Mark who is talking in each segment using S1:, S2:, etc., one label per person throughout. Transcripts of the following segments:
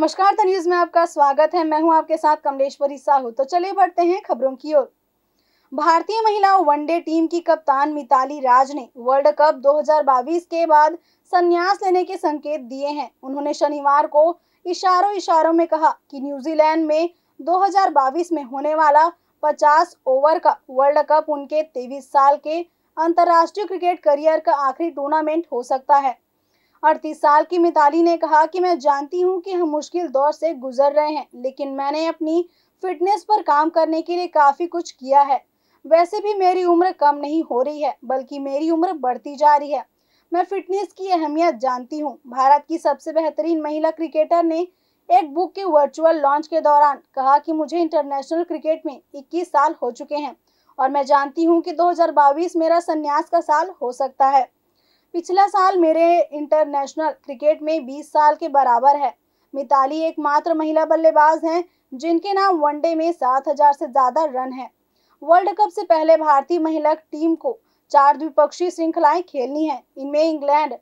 S1: नमस्कार द तो न्यूज में आपका स्वागत है मैं हूं आपके साथ कमलेश्वरी साहू तो चले बढ़ते हैं खबरों की ओर भारतीय महिला वनडे टीम की कप्तान मिताली राज ने वर्ल्ड कप 2022 के बाद संन्यास लेने के संकेत दिए हैं उन्होंने शनिवार को इशारों इशारों में कहा कि न्यूजीलैंड में 2022 में होने वाला 50 ओवर का वर्ल्ड कप उनके 23 साल के अंतर्राष्ट्रीय क्रिकेट करियर का आखिरी टूर्नामेंट हो सकता है अड़तीस साल की मिताली ने कहा कि मैं जानती हूं कि हम मुश्किल दौर से गुजर रहे हैं लेकिन मैंने अपनी फिटनेस पर काम करने के लिए काफ़ी कुछ किया है वैसे भी मेरी उम्र कम नहीं हो रही है बल्कि मेरी उम्र बढ़ती जा रही है मैं फिटनेस की अहमियत जानती हूँ भारत की सबसे बेहतरीन महिला क्रिकेटर ने एक बुक के वर्चुअल लॉन्च के दौरान कहा कि मुझे इंटरनेशनल क्रिकेट में 21 साल हो चुके हैं और मैं जानती हूँ कि 2022 मेरा संन्यास का साल हो सकता है पिछला साल मेरे इंटरनेशनल क्रिकेट में 20 साल के बराबर है मिताली एकमात्र महिला बल्लेबाज हैं जिनके नाम वनडे में 7000 से ज़्यादा रन हैं वर्ल्ड कप से पहले भारतीय महिला टीम को चार द्विपक्षीय श्रृंखलाएं खेलनी है इनमें इंग्लैंड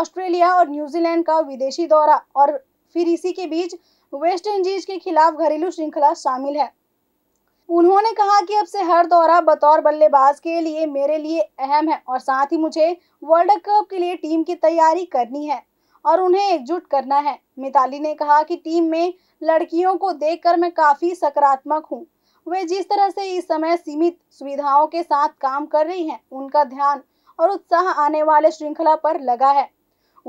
S1: ऑस्ट्रेलिया और न्यूजीलैंड का विदेशी दौरा और फिर इसी के बीच वेस्ट इंडीज के खिलाफ घरेलू श्रृंखला शामिल है उन्होंने कहा कि अब से हर दौरा बतौर बल्लेबाज के लिए मेरे लिए अहम है और साथ ही मुझे वर्ल्ड कप के लिए टीम की तैयारी करनी है और उन्हें एकजुट करना है मिताली ने कहा कि टीम में लड़कियों को देखकर मैं काफ़ी सकारात्मक हूँ वे जिस तरह से इस समय सीमित सुविधाओं के साथ काम कर रही हैं उनका ध्यान और उत्साह आने वाले श्रृंखला पर लगा है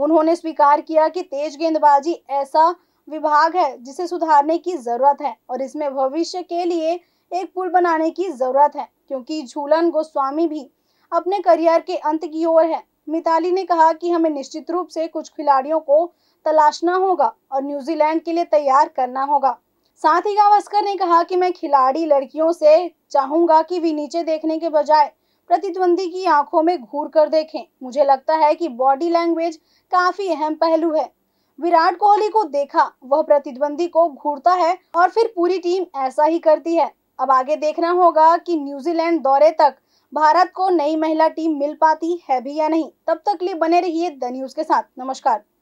S1: उन्होंने स्वीकार किया कि तेज गेंदबाजी ऐसा विभाग है जिसे सुधारने की ज़रूरत है और इसमें भविष्य के लिए एक पुल बनाने की जरूरत है क्योंकि झूलन गोस्वामी भी अपने करियर के अंत की ओर है मिताली ने कहा कि हमें निश्चित रूप से कुछ खिलाड़ियों को तलाशना होगा और न्यूजीलैंड के लिए तैयार करना होगा साथ ही गावस्कर ने कहा कि मैं खिलाड़ी लड़कियों से चाहूंगा कि वे नीचे देखने के बजाय प्रतिद्वंदी की आंखों में घूर कर देखें मुझे लगता है कि बॉडी लैंग्वेज काफी अहम पहलू है विराट कोहली को देखा वह प्रतिद्वंदी को घूरता है और फिर पूरी टीम ऐसा ही करती है अब आगे देखना होगा कि न्यूजीलैंड दौरे तक भारत को नई महिला टीम मिल पाती है भी या नहीं तब तक लिए बने रहिए द न्यूज के साथ नमस्कार